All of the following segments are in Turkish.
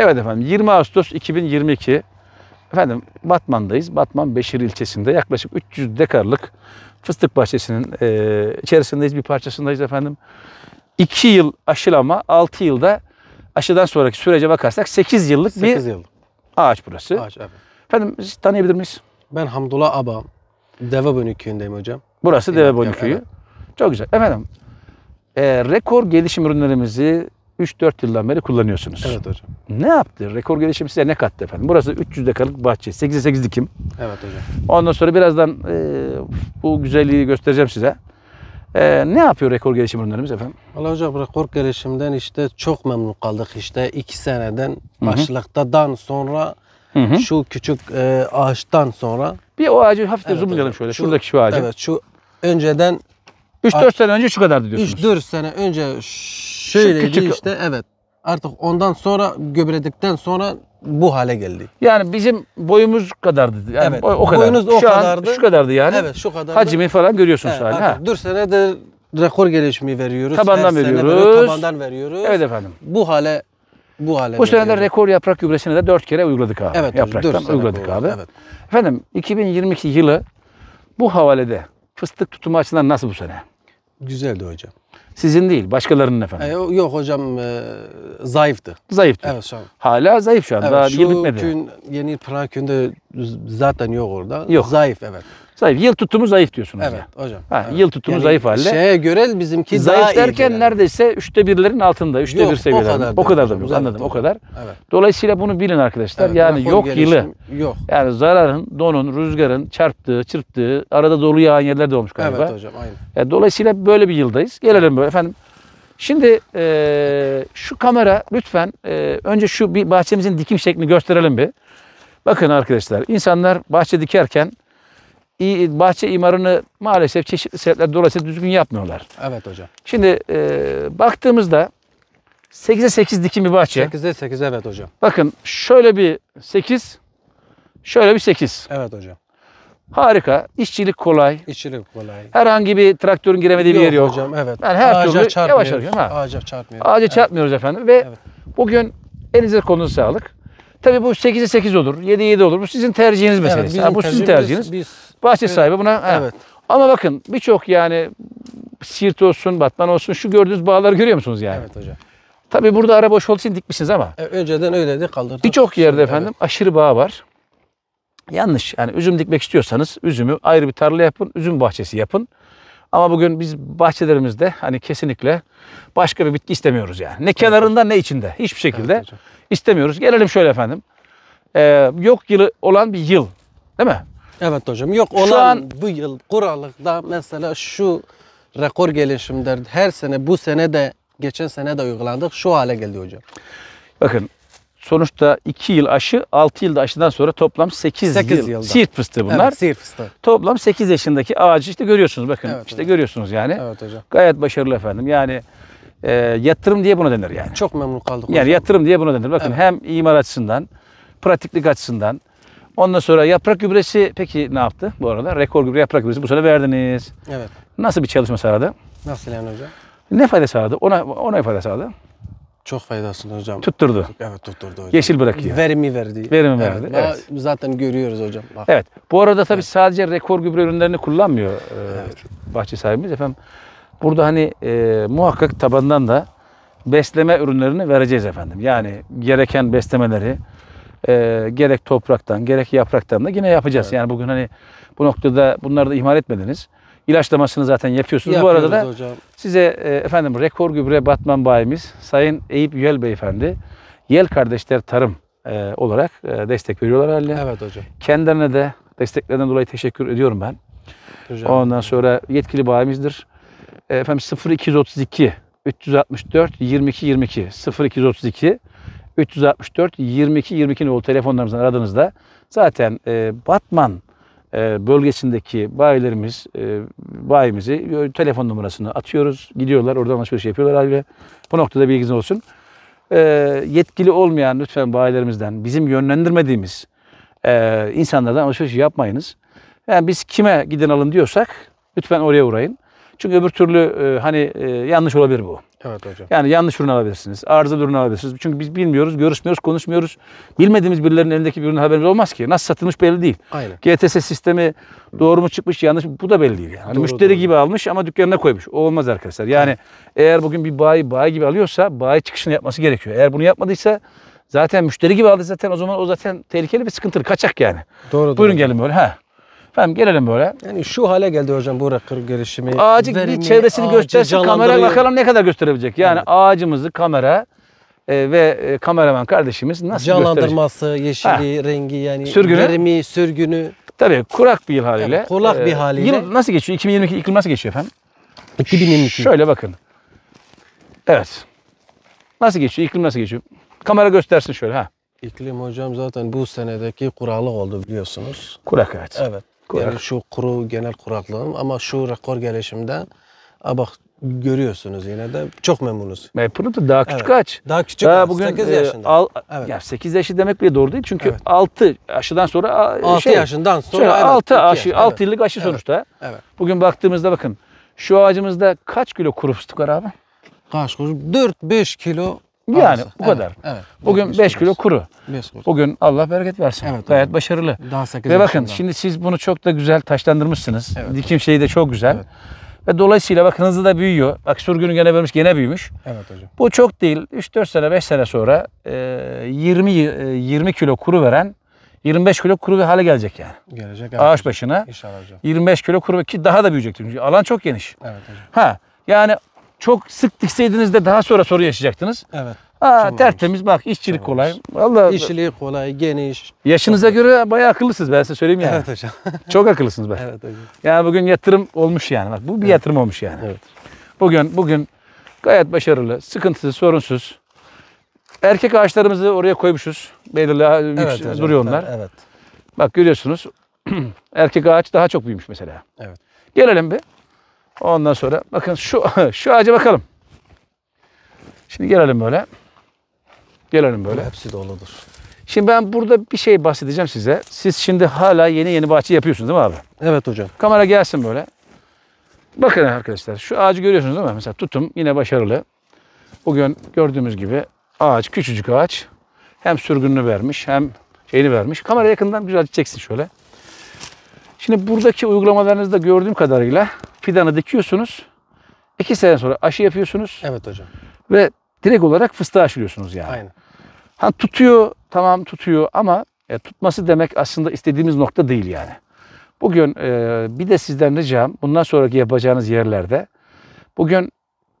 Evet efendim 20 Ağustos 2022 efendim Batman'dayız. Batman Beşir ilçesinde yaklaşık 300 dekarlık fıstık bahçesinin e, içerisindeyiz bir parçasındayız efendim. 2 yıl aşılama 6 yılda aşıdan sonraki sürece bakarsak 8 yıllık 8 bir yıl. ağaç burası. Ağaç evet. Efendim siz tanıyabilir miyiz? Ben Hamdullah Aba. Devebönü köyündeyim hocam. Burası evet, Devebönü köyü. Evet. Çok güzel. Efendim e, rekor gelişim ürünlerimizi 3-4 yıldan beri kullanıyorsunuz. Evet hocam. Ne yaptı? Rekor gelişim size ne kattı efendim? Burası 300 dekalık bahçe. 8'e 8 dikim. Evet hocam. Ondan sonra birazdan e, bu güzelliği göstereceğim size. E, ne yapıyor rekor gelişim ürünlerimiz efendim? Valla hocam rekor gelişimden işte çok memnun kaldık. işte 2 seneden başlıktadan sonra hı hı. şu küçük e, ağaçtan sonra. Bir o ağacı hafif evet, zoomlayalım şöyle. Şu, Şuradaki şu ağacı. Evet şu önceden 3-4 sene önce şu kadardı diyorsunuz. 3-4 sene önce şöyleydi küçük... işte evet. Artık ondan sonra göbeledikten sonra bu hale geldi. Yani bizim boyumuz kadardı. Yani evet. O, o kadar. Boyunuz o şu kadardı. şu kadardı yani. Evet şu kadardı. Hacmi falan görüyorsunuz evet, hala. 4 senedir rekor gelişimi veriyoruz. Tabandan Her veriyoruz. Tabandan veriyoruz. Evet efendim. Bu hale bu hale. Bu senede rekor yaprak gübresini de dört kere uyguladık abi. Evet, Yapraktan uyguladık abi. Evet. Efendim 2022 yılı bu havalede fıstık tutumu açısından nasıl bu sene? Güzeldi hocam. Sizin değil, başkalarının efendim. E, yok hocam, e, zayıftı. Zayıftı. Evet şu an. Hala zayıf şu an, evet, daha şu gün, yeni Prag zaten yok orada. Yok. Zayıf evet. Zayıf. Yıl tutumu zayıf diyorsunuz. Evet ya. hocam. Ha, evet. Yıl tutumu yani zayıf halde. Şeye göre bizimki zayıf daha derken yani. neredeyse üçte birlerin altında. Üçte yok, bir seviyede. O kadar, o kadar da yok. Anladım o kadar. Evet. Dolayısıyla bunu bilin arkadaşlar. Evet, yani yok gelişim, yılı. Yok. Yani zararın, donun, rüzgarın çarptığı, çırptığı, arada dolu yağan yerler de olmuş galiba. Evet hocam aynen. Yani dolayısıyla böyle bir yıldayız. Gelelim böyle efendim. Şimdi e, şu kamera lütfen e, önce şu bir bahçemizin dikim şeklini gösterelim bir. Bakın arkadaşlar insanlar bahçe dikerken bahçe imarını maalesef çeşitli sebepler dolayısıyla düzgün yapmıyorlar. Evet hocam. Şimdi e, baktığımızda 8'e 8 dikim bir bahçe. 8'e 8 evet hocam. Bakın şöyle bir 8, şöyle bir 8. Evet hocam. Harika. İşçilik kolay. İşçilik kolay. Herhangi bir traktörün giremediği yok bir yer yok. Hocam evet. Yani her Ağaca türlü yavaş ha? Ağaca çarpmıyoruz. Ağaca çarpmıyoruz evet. efendim ve evet. bugün elinize konu sağlık. Tabii bu 8'e 8 olur, 7'ye 7 olur. Bu sizin tercihiniz meselesi. Evet, ha, bu sizin tercihiniz. Biz, Bahçe evet, sahibi buna... Evet. Ha. Ama bakın birçok yani sirt olsun, Batman olsun şu gördüğünüz bağları görüyor musunuz yani? Evet hocam. Tabii burada ara boş olduğu için dikmişsiniz ama. E, önceden öyleydi kaldırdık. Birçok yerde efendim evet. aşırı bağ var. Yanlış yani üzüm dikmek istiyorsanız üzümü ayrı bir tarla yapın, üzüm bahçesi yapın. Ama bugün biz bahçelerimizde hani kesinlikle başka bir bitki istemiyoruz yani. Ne kenarında ne içinde. Hiçbir şekilde evet, istemiyoruz. Gelelim şöyle efendim. Ee, yok yılı olan bir yıl değil mi? Evet hocam. Yok olan şu an, bu yıl kuralıkta mesela şu rekor gelişimdir. Her sene bu sene de geçen sene de uygulandık. Şu hale geldi hocam. Bakın Sonuçta 2 yıl aşı, 6 yılda aşıdan sonra toplam 8, 8 yıl. Yılda. Siirt fıstığı bunlar. Evet, Siirt fıstığı. Toplam 8 yaşındaki ağacı işte görüyorsunuz bakın. Evet, işte hocam. görüyorsunuz yani. Evet hocam. Gayet başarılı efendim. Yani e, yatırım diye buna denir yani. Çok memnun kaldık hocam. Yani yatırım diye buna denir. Bakın evet. hem imar açısından, pratiklik açısından. Ondan sonra yaprak gübresi peki ne yaptı bu arada? Rekor gübre yaprak gübresi bu sene verdiniz. Evet. Nasıl bir çalışma sağladı? Nasıl yani hocam? Ne fayda sağladı? Ona, ona fayda sağladı? Çok faydasını hocam. Tutturdu. Evet tutturdu hocam. Yeşil bırakıyor. Verimi verdi. Verimi evet, verdi. Evet. Zaten görüyoruz hocam. Bak. Evet. Bu arada tabii evet. sadece rekor gübre ürünlerini kullanmıyor e, evet. bahçe sahibimiz. Efendim burada hani e, muhakkak tabandan da besleme ürünlerini vereceğiz efendim. Yani gereken beslemeleri e, gerek topraktan gerek yapraktan da yine yapacağız. Evet. Yani bugün hani bu noktada bunları da ihmal etmediniz. İlaçlamasını zaten yapıyorsunuz. Yapıyoruz Bu arada da hocam. size e, efendim rekor gübre batman bayimiz Sayın Eyüp Yüel Beyefendi Yel Kardeşler Tarım e, olarak e, destek veriyorlar haline. Evet hocam. Kendilerine de desteklerinden dolayı teşekkür ediyorum ben. Hocam. Ondan sonra yetkili bayimizdir. E, efendim 0232 364 22 22 0232 364 22 22 nolu telefonlarımızdan aradığınızda zaten e, Batman ee, bölgesindeki bayilerimiz, e, bayimizi e, telefon numarasını atıyoruz. Gidiyorlar oradan alışveriş yapıyorlar halde. Bu noktada bilginiz olsun. Ee, yetkili olmayan lütfen bayilerimizden bizim yönlendirmediğimiz e, insanlardan alışveriş yapmayınız. Yani biz kime gidin alın diyorsak lütfen oraya uğrayın. Çünkü öbür türlü e, hani e, yanlış olabilir bu. Evet hocam. Yani yanlış ürün alabilirsiniz. Arızalı ürün alabilirsiniz. Çünkü biz bilmiyoruz, görüşmüyoruz, konuşmuyoruz. Bilmediğimiz birilerinin elindeki bir ürün haberimiz olmaz ki. Nasıl satılmış belli değil. Aynen. GTS sistemi doğru mu çıkmış, yanlış mı bu da belli değil. Yani. Doğru, Müşteri doğru. gibi almış ama dükkanına koymuş. O olmaz arkadaşlar. Yani evet. eğer bugün bir bayi bayi gibi alıyorsa bayi çıkışını yapması gerekiyor. Eğer bunu yapmadıysa zaten müşteri gibi aldı zaten o zaman o zaten tehlikeli bir sıkıntıdır. kaçak yani. Doğru. Buyurun doğru. gelin böyle. Ha. Efendim gelelim böyle. Yani şu hale geldi hocam bu rakır gelişimi. Ağacı bir çevresini ağacı göstersin kamera bakalım ne kadar gösterebilecek. Yani evet. ağacımızı kamera e, ve e, kameraman kardeşimiz nasıl Canlandırması, gösterecek? yeşili, ha. rengi yani sürgünü. verimi, sürgünü. Tabii kurak bir yıl haliyle. Yani kurak bir e, haliyle. Yıl nasıl geçiyor? 2022 iklim nasıl geçiyor efendim? 2022. Şöyle bakın. Evet. Nasıl geçiyor? İklim nasıl geçiyor? Kamera göstersin şöyle ha. İklim hocam zaten bu senedeki kurallık oldu biliyorsunuz. Kurak evet. Evet. Yani şu kuru genel kuraklığım ama şu rekor gelişimde a bak görüyorsunuz yine de çok memnunuz. Pırıtı daha küçük evet. ağaç. Daha küçük daha Bugün, 8 e, yaşında. al, evet. yani 8 yaşı demek bile doğru değil. Çünkü evet. 6 aşıdan sonra 6 şey, yaşından sonra şey, evet, 6 aşı yaş. 6 yıllık aşı evet. sonuçta. Evet. Bugün baktığımızda bakın şu ağacımızda kaç kilo kuru fıstık var abi? Kaç kuru? 4-5 kilo yani Anladım. bu kadar. Evet, Bugün 5 kilo kuru. Beş kuru. Bugün Allah bereket versin. Evet, Gayet evet. başarılı. Daha Ve bakın yaşında. şimdi siz bunu çok da güzel taşlandırmışsınız. Evet, Dikim evet. şeyi de çok güzel. Evet. Ve dolayısıyla bakın hızlı da büyüyor. Bak sürgünü gene vermiş gene büyümüş. Evet hocam. Bu çok değil. 3-4 sene 5 sene sonra 20 e, 20 e, kilo kuru veren 25 kilo kuru bir hale gelecek yani. Gelecek. Evet. Ağaç başına. İnşallah hocam. 25 kilo kuru ki daha da büyüyecek çünkü alan çok geniş. Evet hocam. Ha yani çok sık dikseydiniz de daha sonra soru yaşayacaktınız. Evet. Aa, tertemiz bak işçilik Çok kolay. Olmuş. Vallahi işçiliği kolay, geniş. Yaşınıza Çok göre bayağı akıllısınız ben size söyleyeyim yani. Evet hocam. Çok akıllısınız ben. Evet hocam. Yani bugün yatırım olmuş yani. Bak bu bir evet. yatırım olmuş yani. Evet. Bugün bugün gayet başarılı, sıkıntısız, sorunsuz. Erkek ağaçlarımızı oraya koymuşuz. Belirli evet, hocam, duruyor onlar. Evet. Bak görüyorsunuz. erkek ağaç daha çok büyümüş mesela. Evet. Gelelim bir. Ondan sonra bakın şu şu ağaca bakalım. Şimdi gelelim böyle. Gelelim böyle. Hepsi doludur. Şimdi ben burada bir şey bahsedeceğim size. Siz şimdi hala yeni yeni bahçe yapıyorsunuz değil mi abi? Evet hocam. Kamera gelsin böyle. Bakın arkadaşlar şu ağacı görüyorsunuz değil mi? Mesela tutum yine başarılı. Bugün gördüğümüz gibi ağaç küçücük ağaç. Hem sürgününü vermiş hem şeyini vermiş. Kamera yakından güzel çeksin şöyle. Şimdi buradaki uygulamalarınızda gördüğüm kadarıyla Fidanı dikiyorsunuz. İki sene sonra aşı yapıyorsunuz. Evet hocam. Ve direkt olarak fıstığı aşılıyorsunuz yani. Aynen. Ha tutuyor, tamam tutuyor ama e, tutması demek aslında istediğimiz nokta değil yani. Bugün e, bir de sizden ricam bundan sonraki yapacağınız yerlerde bugün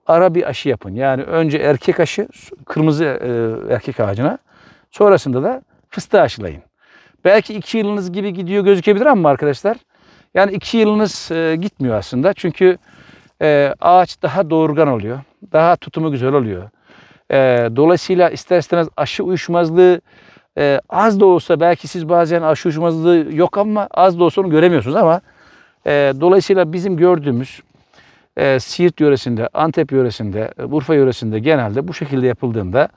ara bir aşı yapın. Yani önce erkek aşı, kırmızı e, erkek ağacına sonrasında da fıstığı aşılayın. Belki iki yılınız gibi gidiyor gözükebilir ama arkadaşlar yani iki yılınız e, gitmiyor aslında. Çünkü e, ağaç daha doğurgan oluyor. Daha tutumu güzel oluyor. E, dolayısıyla ister istemez aşı uyuşmazlığı e, az da olsa belki siz bazen aşı uyuşmazlığı yok ama az da olsa onu göremiyorsunuz ama e, dolayısıyla bizim gördüğümüz e, Siirt yöresinde, Antep yöresinde, Urfa yöresinde genelde bu şekilde yapıldığında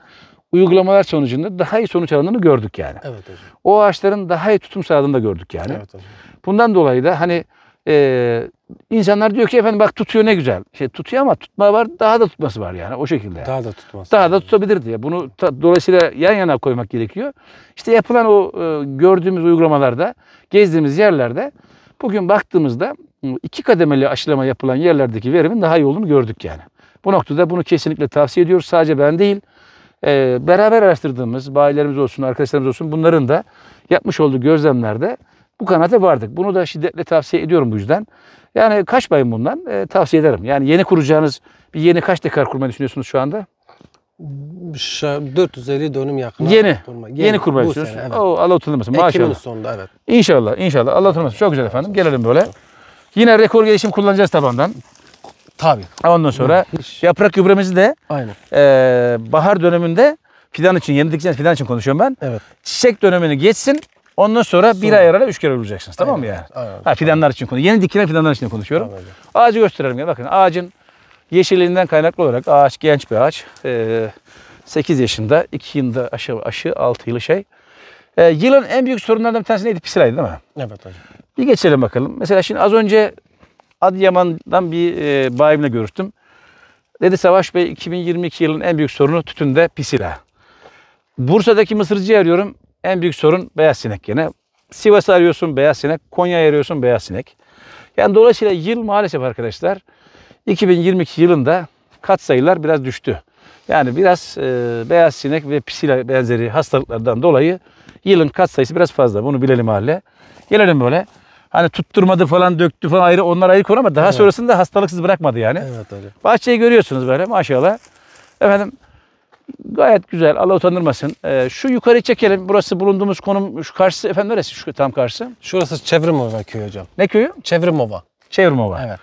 uygulamalar sonucunda daha iyi sonuç alandığını gördük yani. Evet hocam. O ağaçların daha iyi tutum sağladığını da gördük yani. Evet hocam. Bundan dolayı da hani e, insanlar diyor ki efendim bak tutuyor ne güzel. Şey tutuyor ama tutma var daha da tutması var yani o şekilde. Daha da tutması. Daha da tutabilir diye. Bunu ta, dolayısıyla yan yana koymak gerekiyor. İşte yapılan o e, gördüğümüz uygulamalarda, gezdiğimiz yerlerde bugün baktığımızda iki kademeli aşılama yapılan yerlerdeki verimin daha iyi olduğunu gördük yani. Bu noktada bunu kesinlikle tavsiye ediyoruz. Sadece ben değil, ee, beraber araştırdığımız bayilerimiz olsun, arkadaşlarımız olsun bunların da yapmış olduğu gözlemlerde bu kanata vardık. Bunu da şiddetle tavsiye ediyorum bu yüzden. Yani kaçmayın bundan e, tavsiye ederim. Yani yeni kuracağınız bir yeni kaç dekar kurmayı düşünüyorsunuz şu anda? 450 dönüm yakın. Yeni. Kurma. Yeni, yeni kurmayı düşünüyorsunuz. Evet. Allah oturmasın. Maşallah. Ekim'in sonunda evet. İnşallah inşallah. Allah oturmasın. Çok güzel efendim. Gelelim böyle. Yine rekor gelişim kullanacağız tabandan. Tabii. Ondan sonra Hiç. yaprak gübremizi de Aynen. E, bahar döneminde fidan için, yeni dikeceğiniz fidan için konuşuyorum ben. Evet. Çiçek dönemini geçsin. Ondan sonra, sonra. bir ay arayla üç kere vuracaksınız. Tamam mı ya? Aynen. Ha, fidanlar tamam. için konuşuyorum. Yeni dikilen fidanlar için konuşuyorum. Aynen. Ağacı gösterelim. ya. Bakın ağacın yeşilliğinden kaynaklı olarak ağaç genç bir ağaç. Ee, 8 yaşında, 2 yılda aşı, aşı 6 yılı şey. Ee, yıılın en büyük sorunlarından bir tanesi neydi? Pisilaydı değil mi? Evet hocam. Bir geçelim bakalım. Mesela şimdi az önce Adıyaman'dan bir e, bayimle görüştüm. Dedi Savaş Bey 2022 yılın en büyük sorunu tütünde pisila. Bursa'daki mısırcı arıyorum. En büyük sorun beyaz sinek gene. Sivas arıyorsun beyaz sinek. Konya arıyorsun beyaz sinek. Yani dolayısıyla yıl maalesef arkadaşlar 2022 yılında kat sayılar biraz düştü. Yani biraz e, beyaz sinek ve pisila benzeri hastalıklardan dolayı yılın kat sayısı biraz fazla. Bunu bilelim hale. Gelelim böyle. Hani tutturmadı falan döktü falan ayrı onlar ayrı konu ama daha evet. sonrasında hastalıksız bırakmadı yani. Evet hocam. Bahçeyi görüyorsunuz böyle maşallah. Efendim gayet güzel Allah utandırmasın. Ee, şu yukarı çekelim burası bulunduğumuz konum şu karşısı efendim neresi şu tam karşısı? Şurası Çevrimova köyü hocam. Ne köyü? Çevrimova. Çevrimova. Evet.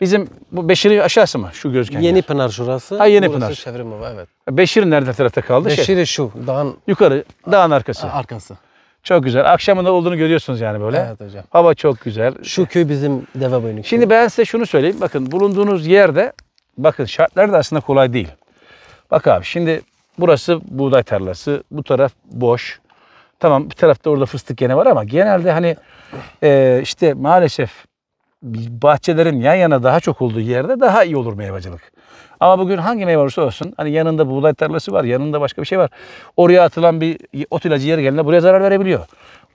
Bizim bu Beşir'i aşağısı mı şu gözgen? Yeni Pınar şurası. Ha Yeni Burası Pınar. Çevrimova evet. Beşir nerede tarafta kaldı? Şey, Beşir şu dağın. Yukarı dağın arkası. Arkası. Çok güzel. Akşamın da olduğunu görüyorsunuz yani böyle. Evet hocam. Hava çok güzel. Şu köy bizim deve boynu. Şimdi ben size şunu söyleyeyim. Bakın bulunduğunuz yerde bakın şartlar da aslında kolay değil. Bak abi şimdi burası buğday tarlası. Bu taraf boş. Tamam bir tarafta orada fıstık gene var ama genelde hani e, işte maalesef bahçelerin yan yana daha çok olduğu yerde daha iyi olur meyvacılık. Ama bugün hangi meyve olursa olsun hani yanında buğday tarlası var, yanında başka bir şey var. Oraya atılan bir ot ilacı yer gelene buraya zarar verebiliyor.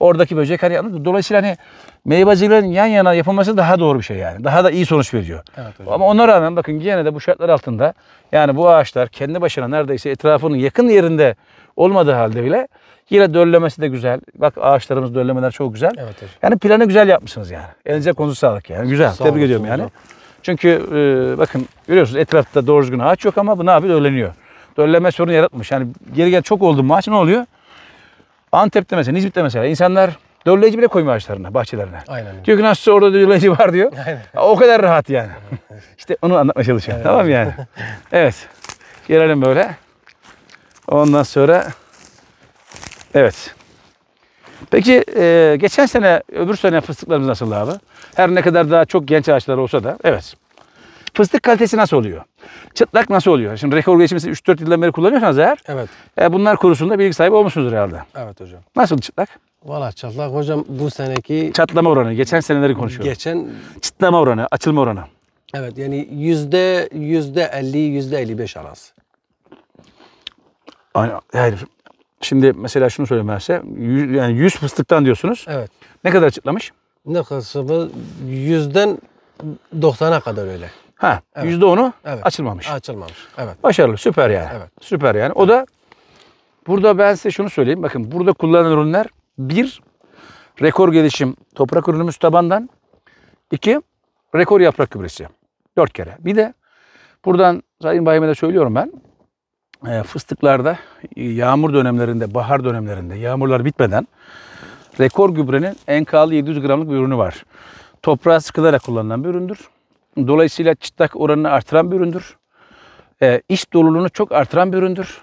Oradaki böcek hani dolayısıyla hani meyvacılığın yan yana yapılması daha doğru bir şey yani. Daha da iyi sonuç veriyor. Evet Ama ona rağmen bakın gene de bu şartlar altında yani bu ağaçlar kendi başına neredeyse etrafının yakın yerinde olmadığı halde bile Yine döllemesi de güzel. Bak ağaçlarımız döllemeler çok güzel. Evet hocam. Yani planı güzel yapmışsınız yani. Elinize konusu sağlık yani. Güzel. Sağ Tebrik ediyorum yani. Hocam. Çünkü e, bakın görüyorsunuz etrafta doğru düzgün ağaç yok ama bu ne yapıyor? Dölleniyor. Dölleme sorunu yaratmış. Yani geri gel çok oldu mu ağaç ne oluyor? Antep'te mesela, Nizmit'te mesela insanlar dölleyici bile koymuyor ağaçlarına, bahçelerine. Aynen. Diyor ki nasıl orada dölleyici var diyor. Aynen. O kadar rahat yani. İşte onu anlatmaya çalışıyorum. Aynen. Tamam yani. evet. Gelelim böyle. Ondan sonra Evet. Peki e, geçen sene öbür sene fıstıklarımız nasıl abi? Her ne kadar daha çok genç ağaçlar olsa da evet. Fıstık kalitesi nasıl oluyor? Çıtlak nasıl oluyor? Şimdi rekor geçmesi 3-4 yıldan beri kullanıyorsanız eğer Evet. e, bunlar konusunda bilgi sahibi olmuşsunuzdur herhalde. Evet hocam. Nasıl çıtlak? Valla çatlak hocam bu seneki Çatlama oranı, geçen seneleri konuşuyorum. geçen Çıtlama oranı, açılma oranı. evet yani yüzde yüzde elli yüzde elli beş arası. Aynen. Hayır. Şimdi mesela şunu söylemezse, 100, yani 100 fıstıktan diyorsunuz. Evet. Ne kadar açıklamış? Ne kadar? Yüzden 90'a kadar öyle. Ha, evet. %10'u evet. açılmamış. Açılmamış. Evet. Başarılı, süper yani. Evet. Süper yani. O evet. da burada ben size şunu söyleyeyim. Bakın burada kullanılan ürünler bir rekor gelişim toprak ürünümüz tabandan. iki rekor yaprak gübresi. Dört kere. Bir de buradan Sayın Bayım'a da söylüyorum ben. Ee, fıstıklarda yağmur dönemlerinde, bahar dönemlerinde yağmurlar bitmeden rekor gübrenin enkalı 700 gramlık bir ürünü var. Toprağa sıkılarak kullanılan bir üründür. Dolayısıyla çıtlak oranını artıran bir üründür. E, iç doluluğunu çok artıran bir üründür.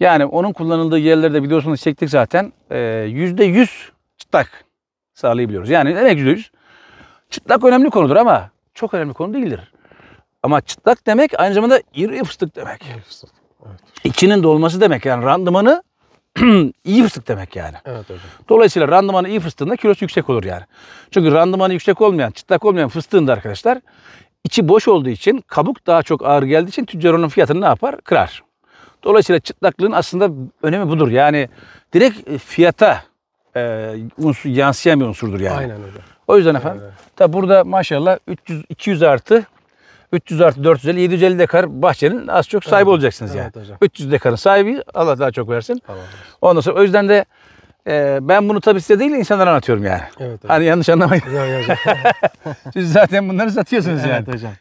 Yani onun kullanıldığı yerlerde biliyorsunuz çektik zaten e, ee, %100 çıtlak sağlayabiliyoruz. Yani demek yüzde yüz? çıtlak önemli konudur ama çok önemli konu değildir. Ama çıtlak demek aynı zamanda iri fıstık demek. İri fıstık. Evet. İçinin dolması demek yani randımanı iyi fıstık demek yani. Evet hocam. Dolayısıyla randımanı iyi fıstığında kilosu yüksek olur yani. Çünkü randımanı yüksek olmayan, çıtlak olmayan fıstığında arkadaşlar içi boş olduğu için kabuk daha çok ağır geldiği için tüccar onun fiyatını ne yapar? Kırar. Dolayısıyla çıtlaklığın aslında önemi budur. Yani direkt e, fiyata e, unsur, yansıyan bir unsurdur yani. Aynen hocam. O yüzden efendim. Evet. Tabi burada maşallah 300 200 artı 300 artı 450, 750 dekar bahçenin az çok sahibi evet. olacaksınız evet, yani. Hocam. 300 dekarın sahibi Allah daha çok versin. Allah Ondan sonra o yüzden de e, ben bunu tabii size değil insanlara anlatıyorum yani. Evet, hocam. Hani yanlış anlamayın. Siz zaten bunları satıyorsunuz evet, yani. Evet hocam.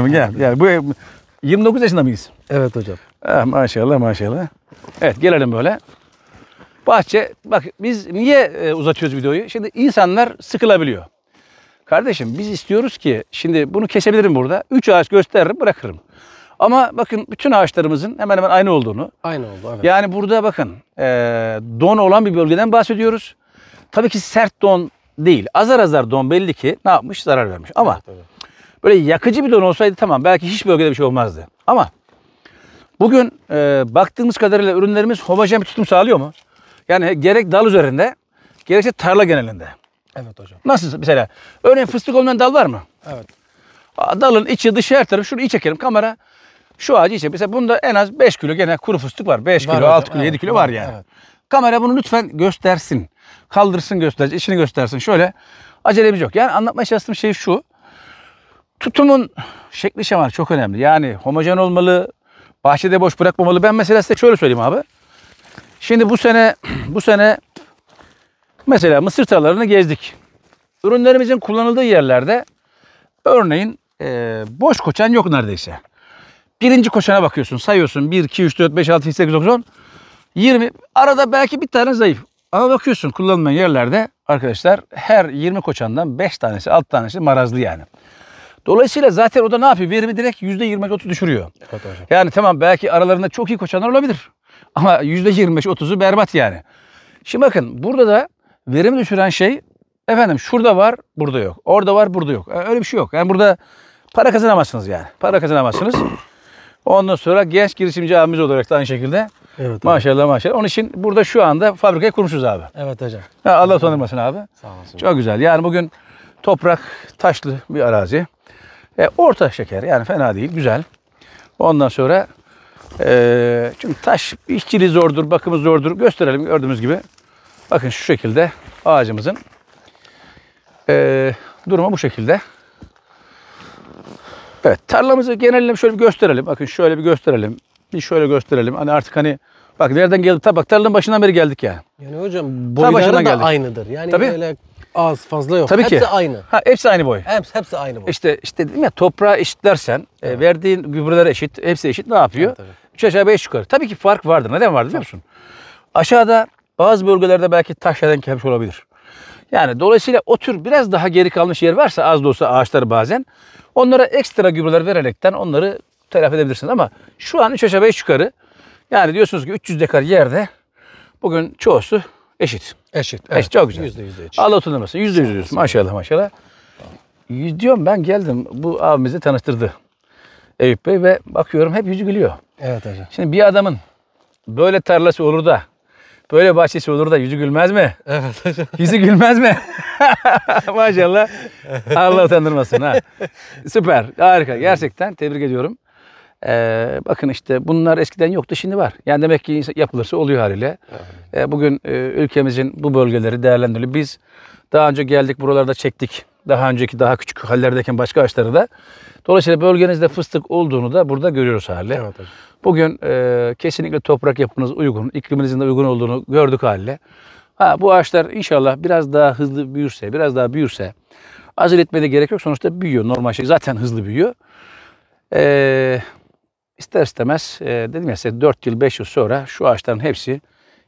gel gel. Yani bu 29 yaşında mıyız? Evet hocam. Ah, maşallah maşallah. Evet gelelim böyle. Bahçe, bak biz niye e, uzatıyoruz videoyu? Şimdi insanlar sıkılabiliyor. Kardeşim biz istiyoruz ki şimdi bunu kesebilirim burada. 3 ağaç gösteririm bırakırım. Ama bakın bütün ağaçlarımızın hemen hemen aynı olduğunu. Aynı oldu evet. Yani burada bakın e, don olan bir bölgeden bahsediyoruz. Tabii ki sert don değil. Azar azar don belli ki ne yapmış zarar vermiş. Ama evet, evet. böyle yakıcı bir don olsaydı tamam belki hiç bölgede bir şey olmazdı. Ama bugün e, baktığımız kadarıyla ürünlerimiz homojen bir tutum sağlıyor mu? Yani gerek dal üzerinde gerekse tarla genelinde. Evet hocam. Nasıl mesela? Örneğin fıstık olmayan dal var mı? Evet. Dalın içi dışı her tarafı. Şunu iyi çekelim kamera. Şu ağacı içe. Mesela bunda en az 5 kilo gene kuru fıstık var. 5 kilo, 6 kilo, 7 evet, kilo var yani. Evet. Kamera bunu lütfen göstersin. Kaldırsın göstersin, içini göstersin. Şöyle acelemiz yok. Yani anlatmaya çalıştığım şey şu. Tutumun şekli şemal çok önemli. Yani homojen olmalı, bahçede boş bırakmamalı. Ben mesela size şöyle söyleyeyim abi. Şimdi bu sene bu sene Mesela mısır tarlalarını gezdik. Ürünlerimizin kullanıldığı yerlerde örneğin e, boş koçan yok neredeyse. Birinci koçana bakıyorsun sayıyorsun 1, 2, 3, 4, 5, 6, 7, 8, 9, 10, 20. Arada belki bir tane zayıf. Ama bakıyorsun kullanılmayan yerlerde arkadaşlar her 20 koçandan 5 tanesi 6 tanesi marazlı yani. Dolayısıyla zaten o da ne yapıyor? Verimi direkt %25-30 düşürüyor. Evet hocam. Yani tamam belki aralarında çok iyi koçanlar olabilir. Ama %25-30'u berbat yani. Şimdi bakın burada da Verim düşüren şey efendim şurada var burada yok. Orada var burada yok. Yani e, öyle bir şey yok. Yani burada para kazanamazsınız yani. Para kazanamazsınız. Ondan sonra genç girişimci abimiz olarak da aynı şekilde Evet, abi. maşallah maşallah. Onun için burada şu anda fabrikayı kurmuşuz abi. Evet hocam. Ha, Allah tanımasın abi. Sağ olasın. Çok güzel. Yani bugün toprak taşlı bir arazi. E, orta şeker yani fena değil güzel. Ondan sonra e, çünkü taş işçiliği zordur, bakımı zordur. Gösterelim gördüğümüz gibi. Bakın şu şekilde ağacımızın e, durumu bu şekilde. Evet tarlamızı genelini şöyle bir gösterelim. Bakın şöyle bir gösterelim. Bir şöyle gösterelim. Hani artık hani bak nereden geldik? Tabi bak tarlanın başından beri geldik ya. Yani hocam boyları da geldik. aynıdır. Yani Tabii. böyle az fazla yok. Tabii hepsi ki. aynı. Ha, hepsi aynı boy. Hepsi, hepsi aynı boy. İşte, işte dedim ya toprağı eşitlersen e, evet. e, verdiğin gübreler eşit. Hepsi eşit ne yapıyor? Evet, tabii. Üç aşağı beş yukarı. Tabii ki fark vardır. Neden vardır biliyor musun? Aşağıda bazı bölgelerde belki taş eden kemş olabilir. Yani dolayısıyla o tür biraz daha geri kalmış yer varsa az da olsa ağaçlar bazen onlara ekstra gübreler vererekten onları telafi edebilirsiniz. Ama şu an 3 aşağı 5 yukarı yani diyorsunuz ki 300 dekar yerde bugün çoğusu eşit. Eşit. Evet. Eşit çok güzel. %100 eşit. Allah utandırmasın. %100 diyorsun. Maşallah maşallah. Tamam. Diyorum ben geldim bu abimizi tanıştırdı. Eyüp Bey ve bakıyorum hep yüzü gülüyor. Evet hocam. Şimdi bir adamın böyle tarlası olur da Böyle bahçesi olur da yüzü gülmez mi? Evet hocam. Yüzü gülmez mi? Maşallah. Allah utandırmasın ha. Süper. Harika. Gerçekten tebrik ediyorum. Ee, bakın işte bunlar eskiden yoktu şimdi var. Yani demek ki yapılırsa oluyor haliyle. Ee, bugün e, ülkemizin bu bölgeleri değerlendiriliyor. Biz daha önce geldik buralarda çektik. Daha önceki daha küçük hallerdeyken başka ağaçları da Dolayısıyla bölgenizde fıstık olduğunu da burada görüyoruz haliyle. Evet, hocam. Bugün e, kesinlikle toprak yapınız uygun, ikliminizin de uygun olduğunu gördük haliyle. Ha, bu ağaçlar inşallah biraz daha hızlı büyürse, biraz daha büyürse acele etmeye de gerek yok. Sonuçta büyüyor normal şey. Zaten hızlı büyüyor. Ee, ister istemez e, dedim ya size 4 yıl 5 yıl sonra şu ağaçların hepsi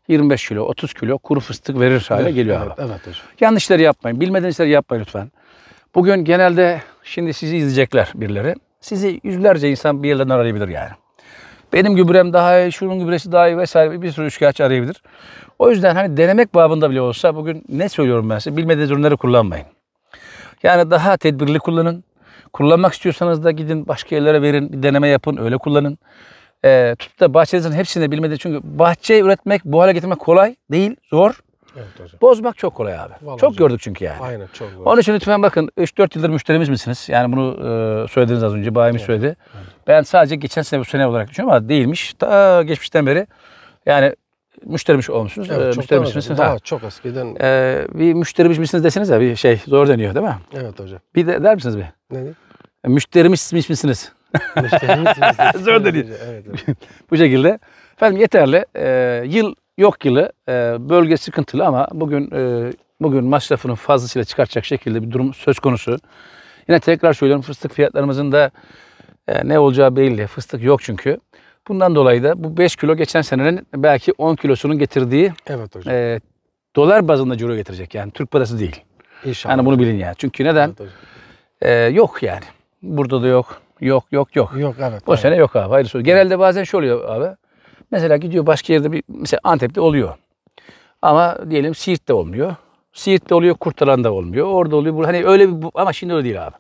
25 kilo 30 kilo kuru fıstık verir hale geliyor. Evet, abi. evet Yanlışları yapmayın. Bilmediğiniz işleri yapmayın lütfen. Bugün genelde Şimdi sizi izleyecekler birileri. Sizi yüzlerce insan bir yerden arayabilir yani. Benim gübrem daha iyi, şunun gübresi daha iyi vesaire bir sürü şikayetçi arayabilir. O yüzden hani denemek babında bile olsa bugün ne söylüyorum ben size? Bilmediğiniz ürünleri kullanmayın. Yani daha tedbirli kullanın. Kullanmak istiyorsanız da gidin başka yerlere verin, bir deneme yapın, öyle kullanın. Ee, tutup da bahçenizin hepsini bilmediği çünkü bahçe üretmek bu hale getirmek kolay değil, zor. Evet hocam. Bozmak çok kolay abi. Vallahi çok hocam. gördük çünkü yani. Aynen çok doğru. Onun için lütfen bakın 3-4 yıldır müşterimiz misiniz? Yani bunu e, söylediniz az önce. Bayemi evet. söyledi. Evet. Ben sadece geçen sene bu sene olarak düşünüyorum ama değilmiş. Ta geçmişten beri yani müşterimiş olmuşsunuz. Evet, e, çok müşterimiş misiniz? Daha ha. çok eskiden. Ee, bir müşterimiş misiniz deseniz ya bir şey zor deniyor değil mi? Evet hocam. Bir de der misiniz bir? Ne diyeyim? E, müşterimiş misiniz? Müşterimiş misiniz? zor deniyor. Evet, evet. bu şekilde. Efendim yeterli. Ee, yıl yok yılı e, bölge sıkıntılı ama bugün e, bugün masrafını fazlasıyla çıkartacak şekilde bir durum söz konusu. Yine tekrar söylüyorum fıstık fiyatlarımızın da e, ne olacağı belli. Fıstık yok çünkü. Bundan dolayı da bu 5 kilo geçen senenin belki 10 kilosunun getirdiği evet hocam. E, dolar bazında ciro getirecek yani Türk parası değil. İnşallah. Yani bunu bilin yani. Çünkü neden? Evet, e, yok yani. Burada da yok. Yok yok yok. Yok evet. O evet. sene yok abi. Hayırlısı olsun. Genelde bazen şey oluyor abi. Mesela gidiyor başka yerde bir mesela Antep'te oluyor. Ama diyelim Siirt'te olmuyor. Siirt'te oluyor, Kurtalan'da olmuyor. Orada oluyor. Hani öyle bir ama şimdi öyle değil abi.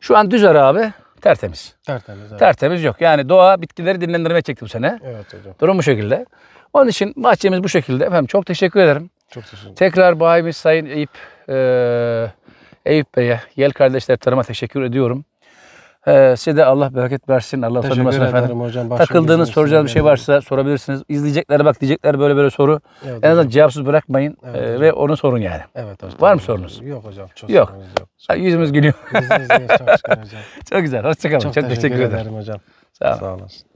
Şu an Düzar abi tertemiz. Tertemiz. Abi. Tertemiz yok. Yani doğa bitkileri dinlendirmeye çekti bu sene. Evet hocam. Durum bu şekilde. Onun için bahçemiz bu şekilde. Efendim çok teşekkür ederim. Çok teşekkür ederim. Tekrar bayimiz Sayın Eyüp e, Eyüp Bey'e, Yel kardeşler tarıma teşekkür ediyorum. Ee, size de Allah bereket versin. Allah tanımasın efendim. Hocam, Takıldığınız, soracağınız bir şey varsa sorabilirsiniz. İzleyeceklere bak diyecekler böyle böyle soru. Evet, en azından cevapsız bırakmayın evet, e, ve onu sorun yani. Evet hocam. Var mı sorunuz? Yok hocam. Çok yok. yok. Ha, yüzümüz gülüyor. Yüzümüz gülüyor. çok güzel. Hoşçakalın. Çok, çok teşekkür, teşekkür ederim. hocam. Sağ olun. Sağ olasın.